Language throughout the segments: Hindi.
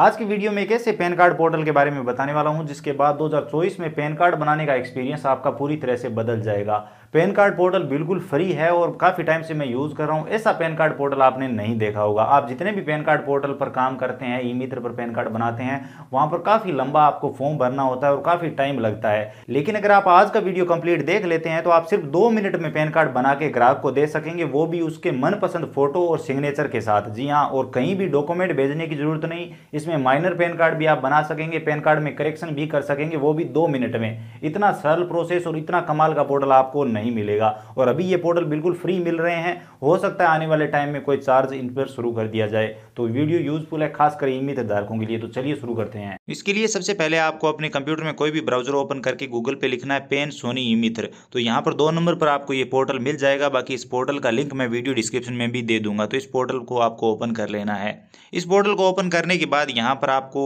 आज की वीडियो में एक ऐसे पैन कार्ड पोर्टल के बारे में बताने वाला हूं जिसके बाद 2024 में पैन कार्ड बनाने का एक्सपीरियंस आपका पूरी तरह से बदल जाएगा पैन कार्ड पोर्टल बिल्कुल फ्री है और काफ़ी टाइम से मैं यूज़ कर रहा हूँ ऐसा पैन कार्ड पोर्टल आपने नहीं देखा होगा आप जितने भी पैन कार्ड पोर्टल पर काम करते हैं ई मित्र पर पैन कार्ड बनाते हैं वहाँ पर काफ़ी लंबा आपको फॉर्म भरना होता है और काफ़ी टाइम लगता है लेकिन अगर आप आज का वीडियो कंप्लीट देख लेते हैं तो आप सिर्फ दो मिनट में पैन कार्ड बना के ग्राहक को दे सकेंगे वो भी उसके मनपसंद फोटो और सिग्नेचर के साथ जी हाँ और कहीं भी डॉक्यूमेंट भेजने की जरूरत नहीं इसमें माइनर पैन कार्ड भी आप बना सकेंगे पैन कार्ड में करेक्शन भी कर सकेंगे वो भी दो मिनट में इतना सरल प्रोसेस और इतना कमाल का पोर्टल आपको नहीं नहीं मिलेगा और अभी ये पोर्टल बिल्कुल फ्री मिल रहे हैं हो सकता है आने वाले टाइम में कोई चार्ज इन पर शुरू कर दिया जाए तो वीडियो यूजफुल है खासकर इमित धारकों के लिए तो चलिए शुरू करते हैं इसके लिए सबसे पहले आपको अपने कंप्यूटर में कोई भी ब्राउजर ओपन करके गूगल पे लिखना है पेन सोनी इमित्र तो यहाँ पर दो नंबर पर आपको ये पोर्टल मिल जाएगा बाकी इस पोर्टल का लिंक मैं वीडियो डिस्क्रिप्शन में भी दे दूंगा तो इस पोर्टल को आपको ओपन कर लेना है इस पोर्टल को ओपन करने के बाद यहाँ पर आपको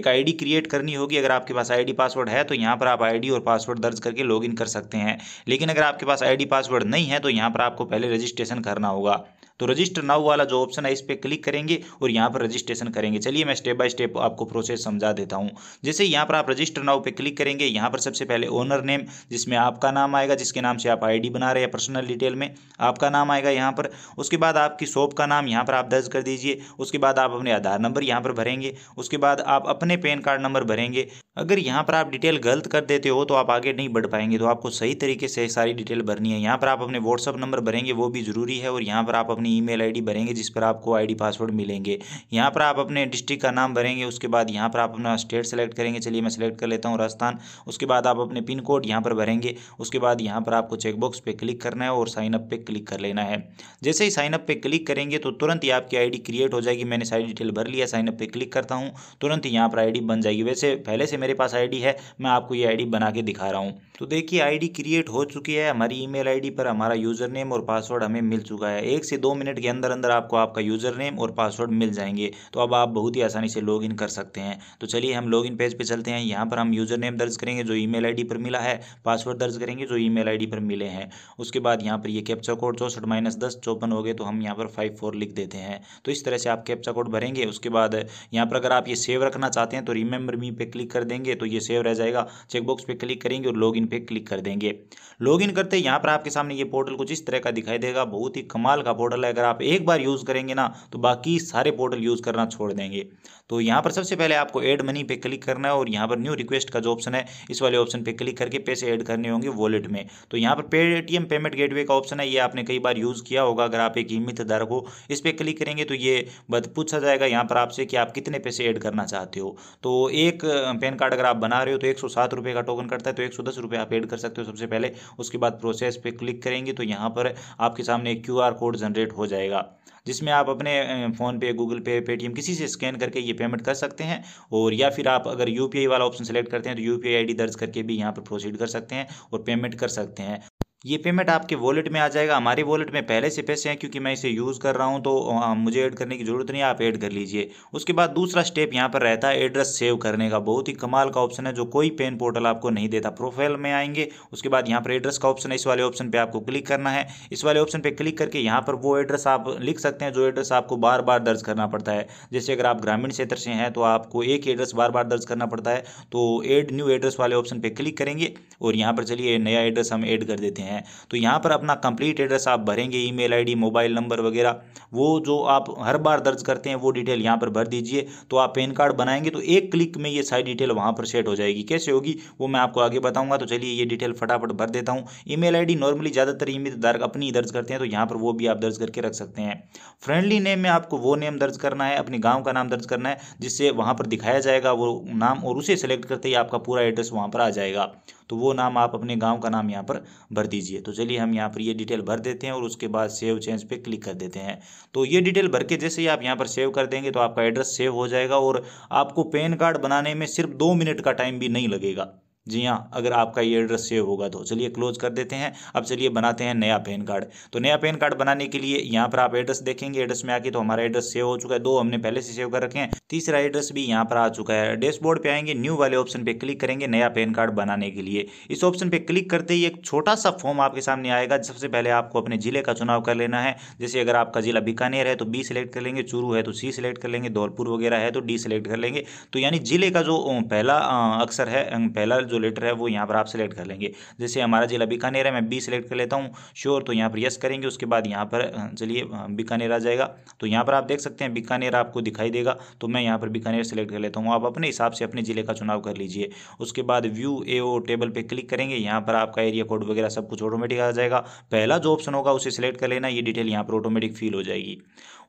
एक आईडी क्रिएट करनी होगी अगर आपके पास आईडी पासवर्ड है तो यहाँ पर आप आईडी और पासवर्ड दर्ज करके लॉगिन कर सकते हैं लेकिन अगर आप आपके पास आईडी पासवर्ड नहीं है तो यहाँ पर आपको पहले रजिस्ट्रेशन करना होगा तो रजिस्टर नाउ वाला जो ऑप्शन है इस पर क्लिक करेंगे और यहाँ पर रजिस्ट्रेशन करेंगे चलिए मैं स्टेप बाय स्टेप आपको प्रोसेस समझा देता हूँ जैसे यहाँ पर आप रजिस्टर नाउ पर क्लिक करेंगे यहाँ पर सबसे पहले ओनर नेम जिसमें आपका नाम आएगा जिसके नाम से आप आई बना रहे हैं पर्सनल डिटेल में आपका नाम आएगा यहाँ पर उसके बाद आपकी शॉप का नाम यहाँ पर आप दर्ज कर दीजिए उसके बाद आप अपने आधार नंबर यहाँ पर भरेंगे उसके बाद आप अपने पैन कार्ड नंबर भरेंगे अगर यहाँ पर आप डिटेल गलत कर देते हो तो आप आगे नहीं बढ़ पाएंगे तो आपको सही तरीके से सारी डिटेल भरनी है यहाँ पर आप अपने व्हाट्सअप नंबर भरेंगे वो भी ज़रूरी है और यहाँ पर आप अपनी अपनी ईमेल आईडी भरेंगे जिस पर आपको आईडी पासवर्ड मिलेंगे यहाँ पर आप अपने डिस्ट्रिक्ट का नाम भरेंगे उसके बाद यहाँ पर आप अपना स्टेट सेलेक्ट करेंगे चलिए मैं सेलेक्ट कर लेता हूँ राजस्थान उसके बाद आप अपने पिन कोड यहाँ पर भरेंगे उसके बाद यहाँ पर आपको चेकबॉक्स पर क्लिक करना है और साइनअप पर क्लिक कर लेना है जैसे ही साइन अप पर क्लिक करेंगे तो तुरंत ही आपकी आई क्रिएट हो जाएगी मैंने सारी डिटेल भर लिया साइन अप पर क्लिक करता हूँ तुरंत ही यहाँ पर आई बन जाएगी वैसे पहले से मेरे पास आई है मैं आपको ये आई बना के दिखा रहा हूँ तो देखिए आई क्रिएट हो चुकी है हमारी ई मेल पर हमारा यूज़र नेम और पासवर्ड हमें मिल चुका है एक से दो मिनट के अंदर अंदर आपको आपका यूज़र नेम और पासवर्ड मिल जाएंगे तो अब आप बहुत ही आसानी से लॉगिन कर सकते हैं तो चलिए हम लॉगिन पेज पे चलते हैं यहाँ पर हम यूज़र नेम दर्ज करेंगे जो ई मेल पर मिला है पासवर्ड दर्ज करेंगे जो ई मेल पर मिले हैं उसके बाद यहाँ पर ये कैप्चा कोड चौसठ माइनस दस चौपन हो गए तो हम यहाँ पर फाइव फोर लिख देते हैं तो इस तरह से आप कैप्चा कोड भरेंगे उसके बाद यहाँ पर अगर आप ये सेव रखना चाहते हैं तो रिमेंबर मी पे क्लिक कर देंगे तो ये सेव रह जाएगा चेकबॉक्स पे क्लिक करेंगे और लॉगिन पे क्लिक कर देंगे लॉगिन करते यहाँ पर आपके सामने ये पोर्टल कुछ इस तरह का दिखाई देगा बहुत ही कमाल का पोर्टल अगर आप एक बार यूज़ करेंगे ना तो बाकी सारे पोर्टल यूज़ करना छोड़ देंगे तो यहाँ पर सबसे पहले आपको एड मनी पे क्लिक करना है और यहाँ पर न्यू रिक्वेस्ट का जो ऑप्शन है इस वाले ऑप्शन पे क्लिक करके पैसे ऐड करने होंगे वॉलेट में तो यहाँ पर पेटीएम पेमेंट गेटवे का ऑप्शन है ये आपने कई बार यूज़ किया होगा अगर आप एक हिम्मतधारक हो इस पर क्लिक करेंगे तो ये पूछा जाएगा यहाँ पर आपसे कि आप कितने पैसे ऐड करना चाहते हो तो एक पैन कार्ड अगर आप बना रहे हो तो एक रुपए का टोकन करता है तो एक सौ आप ऐड कर सकते हो सबसे पहले उसके बाद प्रोसेस पर क्लिक करेंगे तो यहाँ पर आपके सामने एक क्यू कोड जनरेट हो जाएगा जिसमें आप अपने फ़ोन पे गूगल पे पेटीएम किसी से स्कैन करके ये पेमेंट कर सकते हैं और या फिर आप अगर यू वाला ऑप्शन सेलेक्ट करते हैं तो यू पी दर्ज करके भी यहाँ पर प्रोसीड कर सकते हैं और पेमेंट कर सकते हैं ये पेमेंट आपके वॉलेट में आ जाएगा हमारे वॉलेट में पहले से पैसे हैं क्योंकि मैं इसे यूज़ कर रहा हूँ तो मुझे ऐड करने की ज़रूरत नहीं आप ऐड कर लीजिए उसके बाद दूसरा स्टेप यहाँ पर रहता है एड्रेस सेव करने का बहुत ही कमाल का ऑप्शन है जो कोई पेन पोर्टल आपको नहीं देता प्रोफाइल में आएंगे उसके बाद यहाँ पर एड्रेस का ऑप्शन है इस वाले ऑप्शन पर आपको क्लिक करना है इस वाले ऑप्शन पर क्लिक करके यहाँ पर वो एड्रेस आप लिख सकते हैं जो एड्रेस आपको बार बार दर्ज करना पड़ता है जैसे अगर आप ग्रामीण क्षेत्र से हैं तो आपको एक एड्रेस बार बार दर्ज करना पड़ता है तो एड न्यू एड्रेस वाले ऑप्शन पर क्लिक करेंगे और यहाँ पर चलिए नया एड्रेस हम ऐड कर देते हैं हैं तो यहाँ पर अपना कंप्लीट एड्रेस आप भरेंगे ईमेल आईडी मोबाइल नंबर वगैरह वो जो आप हर बार दर्ज करते हैं वो डिटेल यहाँ पर भर दीजिए तो आप पेन कार्ड बनाएंगे तो एक क्लिक में ये सारी डिटेल वहाँ पर सेट हो जाएगी कैसे होगी वो मैं आपको आगे बताऊँगा तो चलिए ये डिटेल फटाफट भर देता हूँ ई मेल नॉर्मली ज़्यादातर ई अपनी दर्ज करते हैं तो यहाँ पर वो भी आप दर्ज करके रख सकते हैं फ्रेंडली नेम में आपको वो नेम दर्ज करना है अपने गाँव का नाम दर्ज करना है जिससे वहाँ पर दिखाया जाएगा वो नाम और उसे सेलेक्ट करते ही आपका पूरा एड्रेस वहाँ पर आ जाएगा तो वो नाम आप अपने गांव का नाम यहाँ पर भर दीजिए दीजिए तो चलिए हम यहाँ पर ये डिटेल भर देते हैं और उसके बाद सेव चेंज पे क्लिक कर देते हैं तो ये डिटेल भर के जैसे ही आप यहाँ पर सेव कर देंगे तो आपका एड्रेस सेव हो जाएगा और आपको पैन कार्ड बनाने में सिर्फ दो मिनट का टाइम भी नहीं लगेगा जी हाँ अगर आपका ये एड्रेस सेव होगा तो चलिए क्लोज कर देते हैं अब चलिए बनाते हैं नया पैन कार्ड तो नया पैन कार्ड बनाने के लिए यहाँ पर आप एड्रेस देखेंगे एड्रेस में आके तो हमारा एड्रेस सेव हो चुका है दो हमने पहले से सेव कर रखे हैं तीसरा एड्रेस भी यहाँ पर आ चुका है डैशबोर्ड पे आएंगे न्यू वाले ऑप्शन पर क्लिक करेंगे नया पैन कार्ड बनाने के लिए इस ऑप्शन पर क्लिक करते ही एक छोटा सा फॉर्म आपके सामने आएगा सबसे पहले आपको अपने जिले का चुनाव कर लेना है जैसे अगर आपका जिला बीकानेर है तो बी सिलेक्ट कर लेंगे चूरू है तो सी सिलेक्ट कर लेंगे धौलपुर वगैरह है तो डी सिलेक्ट कर लेंगे तो यानी जिले का जो पहला अक्सर है पहला जो लेटर है वो यहाँ पर आप सिलेक्ट कर लेंगे जैसे हमारा जिला बीकानेर है मैं बी सिलेक्ट कर लेता हूँ श्योर तो यहाँ पर यस करेंगे उसके बाद यहाँ पर चलिए बीकानेर आ जाएगा तो यहाँ पर आप देख सकते हैं बीकानेर आपको दिखाई देगा तो मैं यहाँ पर बीकानेर सेलेक्ट कर लेता हूँ आप अपने हिसाब से अपने ज़िले का चुनाव कर लीजिए उसके बाद व्यू ए ओ टेबल पर क्लिक करेंगे यहाँ पर आपका एरिया कोड वगैरह सब कुछ ऑटोमेटिक आ जाएगा पहला जो ऑप्शन होगा उसे सिलेक्ट कर लेना ये डिटेल यहाँ पर ऑटोमेटिक फील हो जाएगी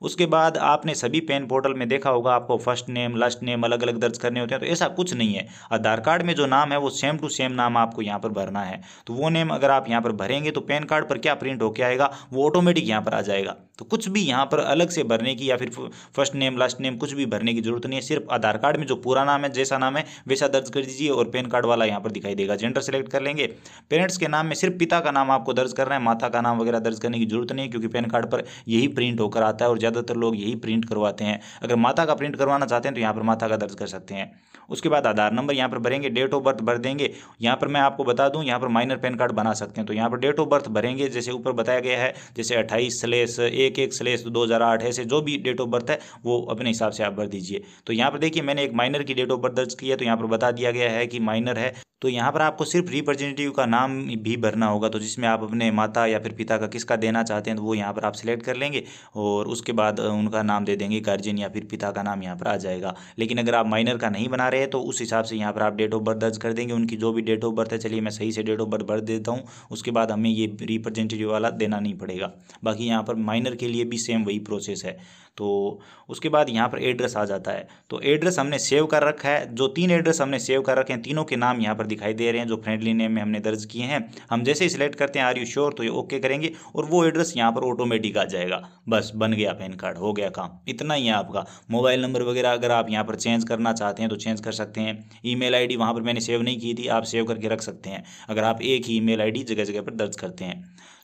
उसके बाद आपने सभी पैन पोर्टल में देखा होगा आपको फर्स्ट नेम लास्ट नेम अलग अलग दर्ज करने होते हैं तो ऐसा कुछ नहीं है आधार कार्ड में जो नाम है वो सेम टू सेम नाम आपको यहाँ पर भरना है तो वो नेम अगर आप यहाँ पर भरेंगे तो पैन कार्ड पर क्या प्रिंट होकर आएगा वो ऑटोमेटिक यहाँ पर आ जाएगा तो कुछ भी यहाँ पर अलग से भरने की या फिर फर्स्ट नेम लास्ट नेम कुछ भी भरने की जरूरत नहीं है सिर्फ आधार कार्ड में जो पूरा नाम है जैसा नाम है वैसा दर्ज कर दीजिए और पैन कार्ड वाला यहाँ पर दिखाई देगा जेंडर सेलेक्ट कर लेंगे पेरेंट्स के नाम में सिर्फ पिता का नाम आपको दर्ज करना है माता का नाम वगैरह दर्ज करने की जरूरत नहीं है क्योंकि पैन कार्ड पर यही प्रिंट होकर आता है और ज़्यादातर लोग यही प्रिंट करवाते हैं अगर माता का प्रिंट करवाना चाहते हैं तो यहाँ पर माता का दर्ज कर सकते हैं उसके बाद आधार नंबर यहाँ पर भरेंगे डेट ऑफ बर्थ भर देंगे यहाँ पर मैं आपको बता दूँ यहाँ पर माइनर पैन कार्ड बना सकते हैं तो यहाँ पर डेट ऑफ बर्थ भरेंगे जैसे ऊपर बताया गया है जैसे अट्ठाईस स्लेस एक एक स्लेस दो हज़ार आठ ऐसे जो भी डेट ऑफ बर्थ है वो अपने हिसाब से आप भर दीजिए तो यहाँ पर देखिए मैंने एक माइनर की डेट ऑफ बर्थ दर्ज किया तो यहाँ पर बता दिया गया है कि माइनर है तो यहाँ पर आपको सिर्फ रिप्रेजेंटेटिव का नाम भी भरना होगा तो जिसमें आप अपने माता या फिर पिता का किसका देना चाहते हैं तो वो यहाँ पर आप सिलेक्ट कर लेंगे और उसके बाद उनका नाम दे देंगे गार्जियन या फिर पिता का नाम यहाँ पर आ जाएगा लेकिन अगर आप माइनर का नहीं बना रहे रहे तो उस हिसाब से यहाँ पर आप डेट ऑफ बर्थ दर्ज कर देंगे उनकी जो भी डेट ऑफ बर्थ है चलिए मैं सही से डेट ऑफ बर्थ भर देता हूँ उसके बाद हमें ये रिप्रेजेंटेटिव वाला देना नहीं पड़ेगा बाकी यहाँ पर माइनर के लिए भी सेम वही प्रोसेस है तो उसके बाद यहाँ पर एड्रेस आ जाता है तो एड्रेस हमने सेव कर रखा है जो तीन एड्रेस हमने सेव कर रखे हैं तीनों के नाम यहाँ पर दिखाई दे रहे हैं जो फ्रेंडली नेम में हमने दर्ज किए हैं हम जैसे ही सिलेक्ट करते हैं आर यू श्योर तो ये ओके करेंगे और वो एड्रेस यहाँ पर ऑटोमेटिक आ जाएगा बस बन गया पैन कार्ड हो गया काम इतना ही है आपका मोबाइल नंबर वगैरह अगर आप यहाँ पर चेंज करना चाहते हैं तो चेंज कर सकते हैं ईमेल आईडी वहाँ पर मैंने सेव नहीं की थी आप सेव करके रख सकते हैं अगर आप एक ही ईमेल आईडी जगह जगह पर दर्ज करते हैं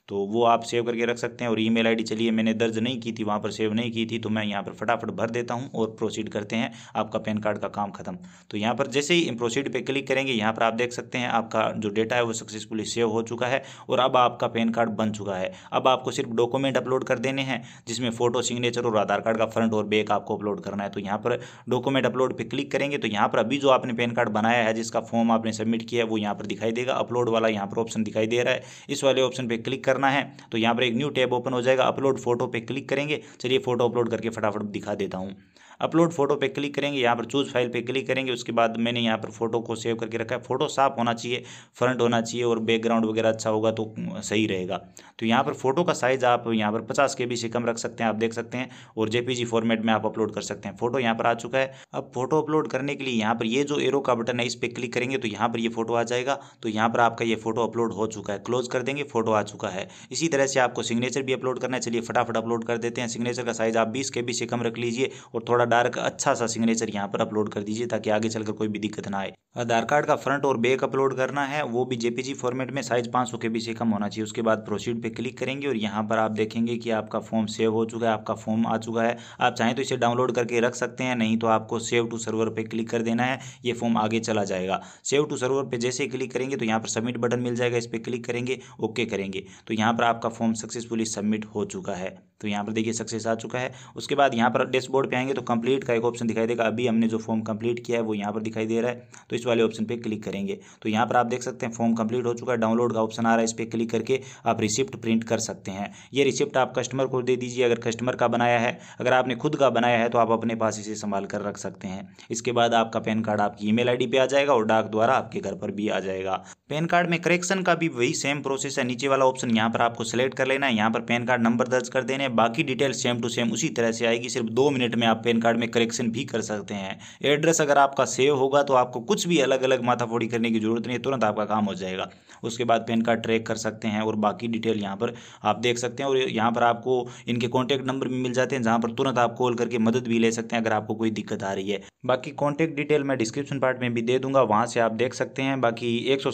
तो वो आप सेव करके रख सकते हैं और ईमेल आईडी चलिए मैंने दर्ज नहीं की थी वहाँ पर सेव नहीं की थी तो मैं यहाँ पर फटाफट भर देता हूँ और प्रोसीड करते हैं आपका पैन कार्ड का काम खत्म तो यहाँ पर जैसे ही प्रोसीड पे क्लिक करेंगे यहाँ पर आप देख सकते हैं आपका जो डेटा है वो सक्सेसफुली सेव हो चुका है और अब आपका पैन कार्ड बन चुका है अब आपको सिर्फ डॉक्यूमेंट अपलोड कर देने हैं जिसमें फोटो सिग्नेचर और आधार कार्ड का फ्रंट और बैक आपको अपलोड करना है तो यहाँ पर डॉक्यूमेंट अपलोड पर क्लिक करेंगे तो यहाँ पर अभी जो आपने पैन कार्ड बनाया है जिसका फॉर्म आपने सबमिट किया है वो यहाँ पर दिखाई देगा अपलोड वाला यहाँ पर ऑप्शन दिखाई दे रहा है इस वाले ऑप्शन पर क्लिक कर करना है तो यहाँ पर एक न्यू टैब ओपन हो जाएगा अपलोड फोटो पे क्लिक करेंगे चलिए फोटो अपलोड करके फटाफट दिखा देता हूँ अपलोड फोटो पे क्लिक करेंगे यहाँ पर चूज फाइल पे क्लिक करेंगे उसके बाद मैंने यहाँ पर फोटो को सेव करके रखा है फोटो साफ होना चाहिए फ्रंट होना चाहिए और बैकग्राउंड वगैरह अच्छा होगा तो सही रहेगा तो यहाँ पर फोटो का साइज़ आप यहाँ पर पचास के से कम रख सकते हैं आप देख सकते हैं और जेपीजी फॉर्मेट में आप अपलोड कर सकते हैं फोटो यहाँ पर आ चुका है अब फोटो अपलोड करने के लिए यहाँ पर ये जो एरो का बटन है इस पर क्लिक करेंगे तो यहाँ पर ये फोटो आ जाएगा तो यहाँ पर आपका ये फोटो अपलोड हो चुका है क्लोज कर देंगे फोटो आ चुका है इसी तरह से आपको सिग्नेचर भी अपलोड करना है चलिए फटाफट अपलोड कर देते हैं सिग्नेचर का साइज आप बीस के से कम रख लीजिए और थोड़ा थोड़ा डार्क अच्छा सा सिग्नेचर यहाँ पर अपलोड कर दीजिए ताकि आगे चलकर कोई भी दिक्कत ना आए आधार कार्ड का फ्रंट और बैक अपलोड करना है वो भी जेपीजी फॉर्मेट में साइज पाँच सौ के बी से कम होना चाहिए उसके बाद प्रोसीड पे क्लिक करेंगे और यहाँ पर आप देखेंगे कि आपका फॉर्म सेव हो चुका है आपका फॉर्म आ चुका है आप चाहें तो इसे डाउनलोड करके रख सकते हैं नहीं तो आपको सेव टू सर्वर पर क्लिक कर देना है ये फॉर्म आगे चला जाएगा सेव टू सर्वर पर जैसे क्लिक करेंगे तो यहाँ पर सबमिट बटन मिल जाएगा इस पर क्लिक करेंगे ओके करेंगे तो यहाँ पर आपका फॉर्म सक्सेसफुली सबमिट हो चुका है तो यहाँ पर देखिए सक्सेस आ चुका है उसके बाद यहाँ पर डैशबोर्ड पे आएंगे तो कंप्लीट का एक ऑप्शन दिखाई देगा अभी हमने जो फॉर्म कंप्लीट किया है वो यहाँ पर दिखाई दे रहा है तो इस वाले ऑप्शन पर क्लिक करेंगे तो यहाँ पर आप देख सकते हैं फॉर्म कंप्लीट हो चुका है डाउनलोड का ऑप्शन आ रहा है इस पर क्लिक करके आप रिसिप्ट प्रिंट कर सकते हैं ये रिसिप्ट आप कस्टमर को दे दीजिए अगर कस्टमर का बनाया है अगर आपने खुद का बनाया है तो आप अपने पास इसे संभाल कर रख सकते हैं इसके बाद आपका पैन कार्ड आपकी आई डी पे आ जाएगा और डाक द्वारा आपके घर पर भी आ जाएगा पैन कार्ड में करेक्शन का भी वही सेम प्रोसेस है नीचे वाला ऑप्शन यहाँ पर आपको सेलेक्ट कर लेना है यहाँ पर पैन कार्ड नंबर दर्ज कर देने हैं बाकी डिटेल सेम टू सेम उसी तरह से आएगी सिर्फ दो मिनट में आप पेन कार्ड में करेक्शन भी कर सकते हैं एड्रेस अगर आपका सेव होगा तो आपको कुछ भी अलग अलग माथाफोड़ी करने की जरूरत नहीं है तुरंत आपका काम हो जाएगा उसके बाद पेन कार्ड ट्रैक कर सकते हैं और बाकी डिटेल यहाँ पर आप देख सकते हैं और यहाँ पर आपको इनके कॉन्टैक्ट नंबर भी मिल जाते हैं जहाँ पर तुरंत आप कॉल करके मदद भी ले सकते हैं अगर आपको कोई दिक्कत आ रही है बाकी कॉन्टैक्ट डिटेल मैं डिस्क्रिप्शन पार्ट में भी दे दूंगा वहाँ से आप देख सकते हैं बाकी एक सौ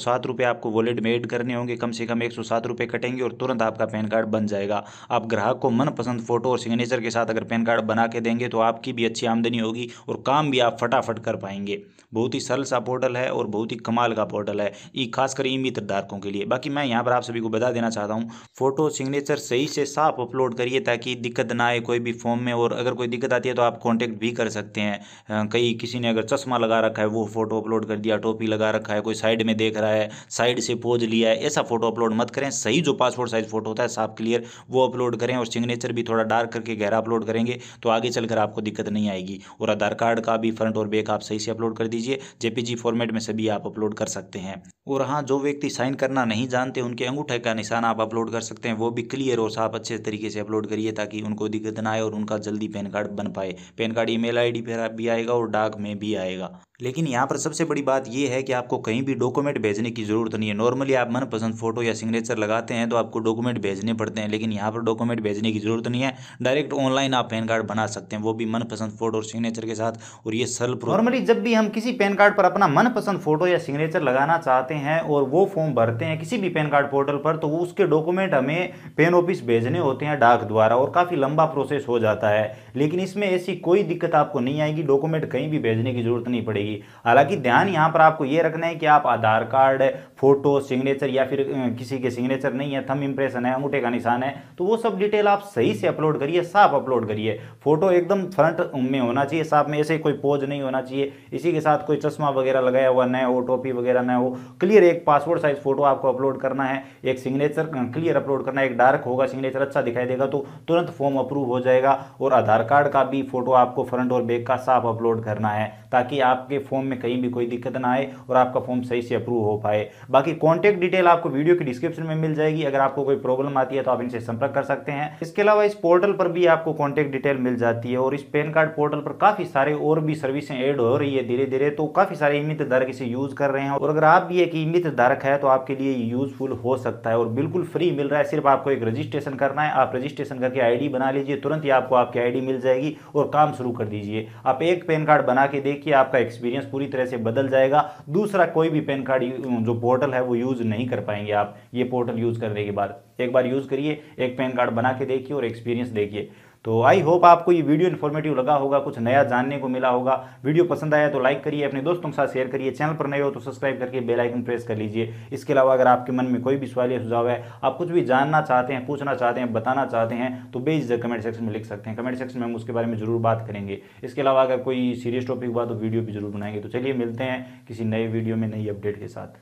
आपको वॉलेट में एड करने होंगे कम से कम एक सौ कटेंगे और तुरंत आपका पैन कार्ड बन जाएगा आप ग्राहक को मनपसंद फोटो और सिग्नेचर के साथ अगर पैन कार्ड बना के देंगे तो आपकी भी अच्छी आमदनी होगी और काम भी आप फटाफट कर पाएंगे बहुत ही सरल सा पोर्टल है और बहुत ही कमाल का पोर्टल है ये खासकर ई मित्र धारकों के लिए बाकी मैं यहाँ पर आप सभी को बता देना चाहता हूँ फोटो सिग्नेचर सही से साफ अपलोड करिए ताकि दिक्कत ना आए कोई भी फॉर्म में और अगर कोई दिक्कत आती है तो आप कॉन्टेक्ट भी कर सकते हैं कई किसी ने अगर चश्मा लगा रखा है वो फोटो अपलोड कर दिया टोपी लगा रखा है कोई साइड में देख रहा है साइड से पोज लिया है ऐसा फोटो अपलोड मत करें सही जो पासपोर्ट साइज फोटो होता है साफ क्लियर वो अपलोड करें और सिग्नेचर सिग्नेचर भी थोड़ा डार्क करके गहरा अपलोड करेंगे तो आगे चलकर आपको दिक्कत नहीं आएगी और आधार कार्ड का भी फ्रंट और बैक आप सही से अपलोड कर दीजिए जेपीजी फॉर्मेट में सभी आप अपलोड कर सकते हैं और हाँ जो व्यक्ति साइन करना नहीं जानते उनके अंगूठे का निशान आप अपलोड कर सकते हैं वो भी क्लियर और साफ अच्छे तरीके से अपलोड करिए ताकि उनको दिक्कत ना आए और उनका जल्दी पैन कार्ड बन पाए पैन कार्ड ईमेल आईडी पर भी आएगा और डाक में भी आएगा लेकिन यहाँ पर सबसे बड़ी बात यह है कि आपको कहीं भी डॉक्यूमेंट भेजने की ज़रूरत नहीं है नॉर्मली आप मनपसंद फोटो या सिग्नेचर लगाते हैं तो आपको डॉक्यूमेंट भेजने पड़ते हैं लेकिन यहाँ पर डॉक्यूमेंट भेजने की की ज़रूरत नहीं है डायरेक्ट ऑनलाइन आप पैन कार्ड बना सकते हैं वो भी मनपसंद फोटो और सिग्नेचर के साथ और ये सरल नॉर्मली जब भी हम किसी पैन कार्ड पर अपना मनपसंद फोटो या सिग्नेचर लगाना चाहते हैं और वो फॉर्म भरते हैं किसी भी पैन कार्ड पोर्टल पर तो उसके डॉक्यूमेंट हमें पेन ऑफिस भेजने होते हैं डाक द्वारा और काफ़ी लंबा प्रोसेस हो जाता है लेकिन इसमें ऐसी कोई दिक्कत आपको नहीं आएगी डॉक्यूमेंट कहीं भी भेजने की जरूरत नहीं पड़ेगी हालांकि ध्यान यहां पर आपको यह रखना है कि आप आधार कार्ड फोटो सिग्नेचर या फिर किसी के सिग्नेचर नहीं है थम इंप्रेशन है अंगूठे का निशान है तो वो सब डिटेल आप सही से अपलोड करिए साफ अपलोड करिए फोटो एकदम फ्रंट में होना चाहिए साफ में ऐसे कोई पोज नहीं होना चाहिए इसी के साथ कोई चश्मा वगैरह लगाया हुआ न हो टोपी वगैरह न हो क्लियर एक पासपोर्ट साइज फोटो आपको अपलोड करना है एक सिग्नेचर क्लियर अपलोड करना है एक डार्क होगा सिग्नेचर अच्छा दिखाई देगा तो तुरंत फॉर्म अप्रूव हो जाएगा और आधार कार्ड का भी फोटो आपको फ्रंट और बैक का साफ अपलोड करना है ताकि आपके फॉर्म में कहीं भी कोई दिक्कत ना आए और आपका फॉर्म सही से अप्रूव हो पाए बाकी कॉन्टैक्ट डिटेल आपको वीडियो के डिस्क्रिप्शन में मिल जाएगी अगर आपको कोई प्रॉब्लम आती है तो आप इनसे संपर्क कर सकते हैं इसके इसके अलावा इस पोर्टल पर भी आपको कॉन्टैक्ट डिटेल मिल जाती है और इस पैन कार्ड पोर्टल पर काफ़ी सारे और भी सर्विसें ऐड हो रही है धीरे धीरे तो काफ़ी सारे इमित धारक इसे यूज़ कर रहे हैं और अगर आप भी एक इमित धारक है तो आपके लिए यूज़फुल हो सकता है और बिल्कुल फ्री मिल रहा है सिर्फ आपको एक रजिस्ट्रेशन करना है आप रजिस्ट्रेशन करके आईडी बना लीजिए तुरंत ही आपको आपकी आईडी मिल जाएगी और काम शुरू कर दीजिए आप एक पैन कार्ड बना के देखिए आपका एक्सपीरियंस पूरी तरह से बदल जाएगा दूसरा कोई भी पैन कार्ड जो पोर्टल है वो यूज़ नहीं कर पाएंगे आप ये पोर्टल यूज़ करने के बाद एक बार यूज़ करिए एक पैन कार्ड बना के देखिए देखिए और एक्सपीरियंस देखिए तो आई होप आपको ये वीडियो इन्फॉर्मेटिव लगा होगा कुछ नया जानने को मिला होगा वीडियो पसंद आया तो लाइक करिए अपने दोस्तों के साथ शेयर करिए चैनल पर नए हो तो सब्सक्राइब करके बेल आइकन प्रेस कर लीजिए इसके अलावा अगर आपके मन में कोई भी सवाल या सुझाव है आप कुछ भी जानना चाहते हैं पूछना चाहते हैं बताना चाहते हैं तो बेझिझक कमेंट सेक्शन में लिख सकते हैं कमेंट सेक्शन में हम उसके बारे में जरूर बात करेंगे इसके अलावा अगर कोई सीरियस टॉपिक हुआ तो वीडियो भी जरूर बनाएंगे तो चलिए मिलते हैं किसी नए वीडियो में नई अपडेट के साथ